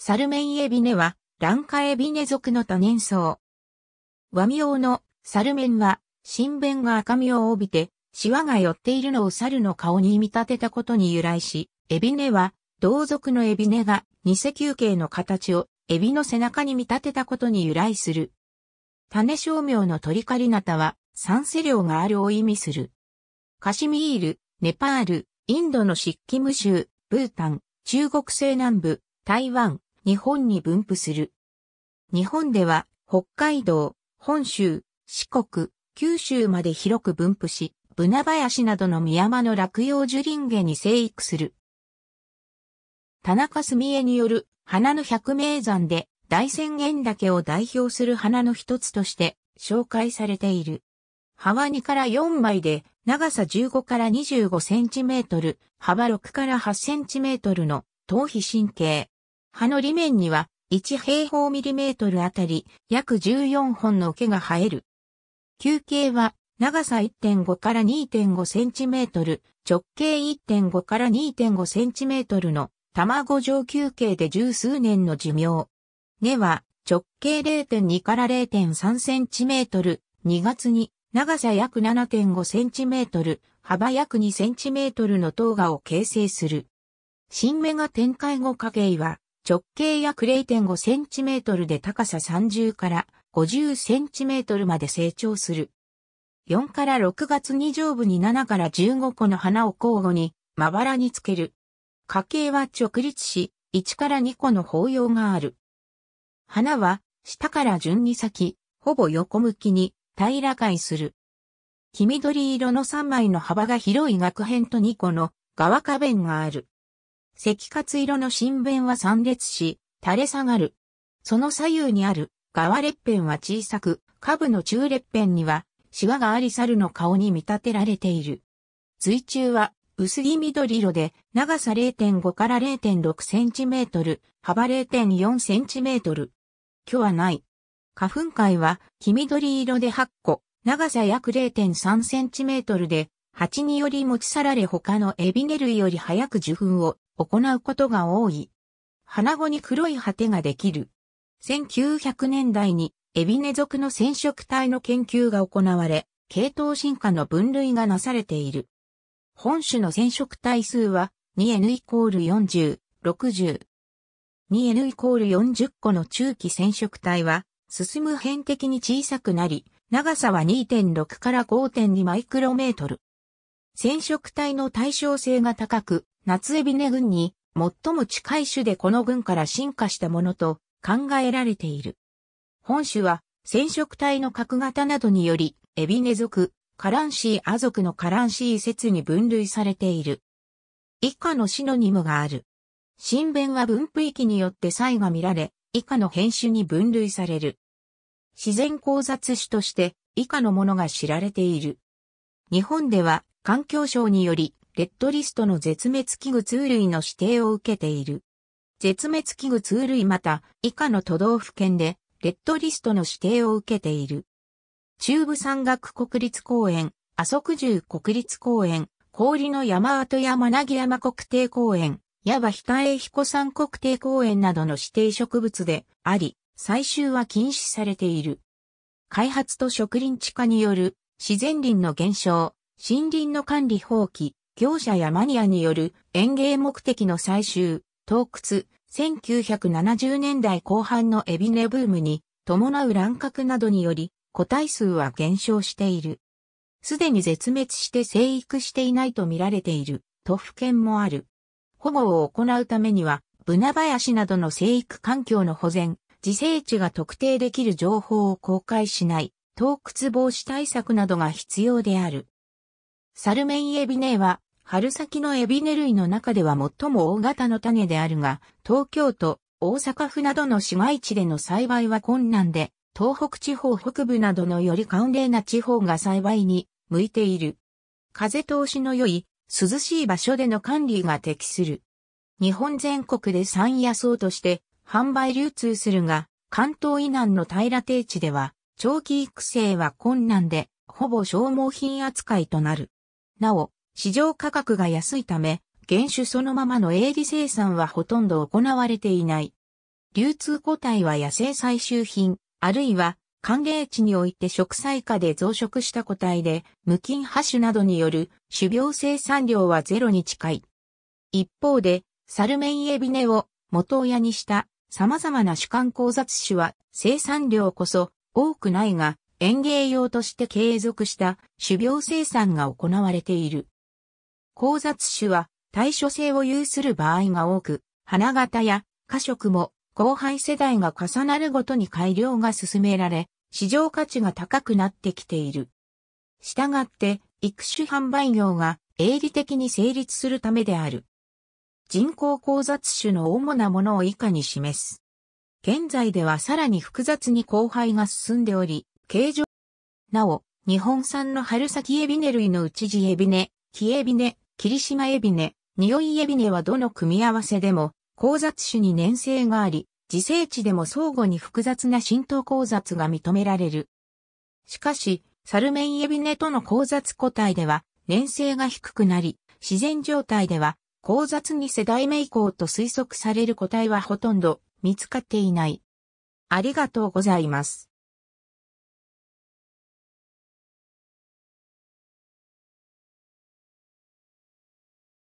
サルメンエビネは、ランカエビネ属の多年草。和名のサルメンは、新弁が赤みを帯びて、シワが寄っているのを猿の顔に見立てたことに由来し、エビネは、同族のエビネが、偽球形の形を、エビの背中に見立てたことに由来する。種商名のトリカリナタは、酸性量があるを意味する。カシミール、ネパール、インドのシッキム州、ブータン、中国西南部、台湾、日本に分布する。日本では北海道、本州、四国、九州まで広く分布し、ブナ林などの宮山の落葉樹林下に生育する。田中澄江による花の百名山で大仙原岳を代表する花の一つとして紹介されている。葉は2から4枚で長さ15から25センチメートル、幅6から8センチメートルの頭皮神経、葉の裏面には1平方ミリメートルあたり約14本の毛が生える。球形は長さ1.5から2.5センチメートル、直径1.5から2.5センチメートルの卵状球形で十数年の寿命。根は直径0.2から0.3センチメートル、2月に長さ約7.5センチメートル、幅約2センチメートルの塔芽を形成する。新芽が展開後家は直径約 0.5cm で高さ30から50センチメートルまで成長する。4から6月に上部に7から15個の花を交互にまばらにつける。花茎は直立し、1から2個の包容がある。花は下から順に咲き、ほぼ横向きに平らかいする。黄緑色の3枚の幅が広い額編と2個の側花弁がある。赤活色の新弁は散列し、垂れ下がる。その左右にある側列片は小さく、下部の中列片には、シワがあり猿の顔に見立てられている。水中は薄着緑色で、長さ0.5から0.6センチメートル、幅0.4センチメートル。虚はない。花粉界は黄緑色で8個、長さ約0.3センチメートルで、蜂により持ち去られ他のエビネ類より早く受粉を行うことが多い。鼻後に黒い果てができる。1900年代にエビネ属の染色体の研究が行われ、系統進化の分類がなされている。本種の染色体数は 2N イコール40、60。2N イコール40個の中期染色体は、進む辺的に小さくなり、長さは2.6から5.2マイクロメートル。染色体の対称性が高く、夏エビネ群に最も近い種でこの群から進化したものと考えられている。本種は染色体の角型などにより、エビネ族、カランシーア族のカランシー説に分類されている。以下のシノニムがある。新弁は分布域によって差異が見られ、以下の変種に分類される。自然交雑種として以下のものが知られている。日本では環境省によりレッドリストの絶滅危惧通類の指定を受けている。絶滅危惧通類また以下の都道府県でレッドリストの指定を受けている。中部山岳国立公園、阿蘇十国立公園、氷の山跡山なぎ山国定公園、矢場北栄彦山国定公園などの指定植物であり、採集は禁止されている。開発と植林地化による自然林の減少、森林の管理放棄、業者やマニアによる園芸目的の採集、洞窟、1970年代後半のエビネブームに伴う乱獲などにより個体数は減少している。すでに絶滅して生育していないと見られている都府県もある。保護を行うためには、ブナ林などの生育環境の保全、自生地が特定できる情報を公開しない、洞窟防止対策などが必要である。サルメンエビネは、春先のエビネ類の中では最も大型の種であるが、東京都、大阪府などの市街地での栽培は困難で、東北地方北部などのより寒冷な地方が栽培に向いている。風通しの良い、涼しい場所での管理が適する。日本全国で山野草として販売流通するが、関東以南の平ら地では、長期育成は困難で、ほぼ消耗品扱いとなる。なお、市場価格が安いため、原種そのままの営利生産はほとんど行われていない。流通個体は野生採集品、あるいは寒冷地において植栽下で増殖した個体で、無菌破種などによる種苗生産量はゼロに近い。一方で、サルメンエビネを元親にした様々な主観交雑種は生産量こそ多くないが、園芸用として継続した種苗生産が行われている。交雑種は対処性を有する場合が多く、花形や花色も後輩世代が重なるごとに改良が進められ、市場価値が高くなってきている。したがって、育種販売業が営利的に成立するためである。人工交雑種の主なものを以下に示す。現在ではさらに複雑に交配が進んでおり、形状。なお、日本産の春先エビネ類のうちジエビネ、キエビネ、霧島海老ネ、匂いエビネはどの組み合わせでも、交雑種に粘性があり、自生地でも相互に複雑な浸透交雑が認められる。しかし、サルメンエビネとの交雑個体では、粘性が低くなり、自然状態では、交雑に世代目以降と推測される個体はほとんど見つかっていない。ありがとうございます。